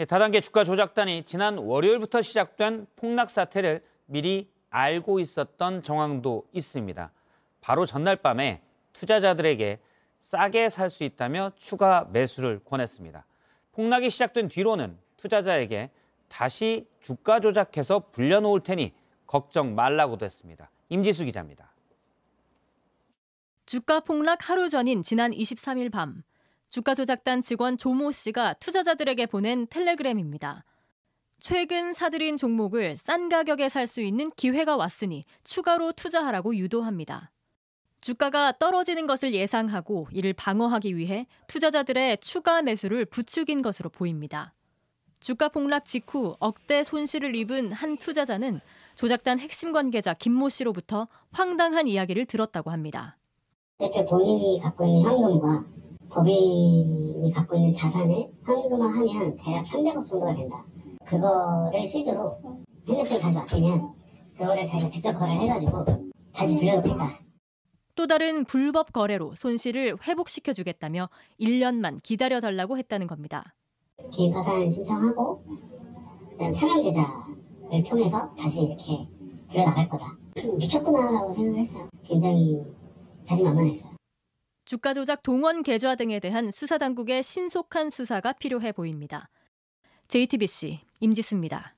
예, 다단계 주가 조작단이 지난 월요일부터 시작된 폭락 사태를 미리 알고 있었던 정황도 있습니다. 바로 전날 밤에 투자자들에게 싸게 살 수 있다며 추가 매수를 권했습니다. 폭락이 시작된 뒤로는 투자자에게 다시 주가 조작해서 불려놓을 테니 걱정 말라고도 했습니다. 임지수 기자입니다. 주가 폭락 하루 전인 지난 23일 밤 주가 조작단 직원 조모 씨가 투자자들에게 보낸 텔레그램입니다. 최근 사들인 종목을 싼 가격에 살 수 있는 기회가 왔으니 추가로 투자하라고 유도합니다. 주가가 떨어지는 것을 예상하고 이를 방어하기 위해 투자자들의 추가 매수를 부추긴 것으로 보입니다. 주가 폭락 직후 억대 손실을 입은 한 투자자는 조작단 핵심 관계자 김모 씨로부터 황당한 이야기를 들었다고 합니다. 대표 본인이 갖고 있는 현금과 법인이 갖고 있는 자산을 현금화하면 대략 300억 정도가 된다. 그거를 시드로 핸드폰을 다시 맡면 그거를 자기가 직접 거래 해가지고 다시 빌려놓겠다. 또 다른 불법 거래로 손실을 회복시켜주겠다며 1년만 기다려달라고 했다는 겁니다. 개인파산 신청하고 그다음 차명 계좌를 통해서 다시 이렇게 빌려나갈 거다. 미쳤구나라고 생각 했어요. 굉장히 자신만만했어요. 주가 조작 동원 계좌 등에 대한 수사당국의 신속한 수사가 필요해 보입니다. JTBC 임지수입니다.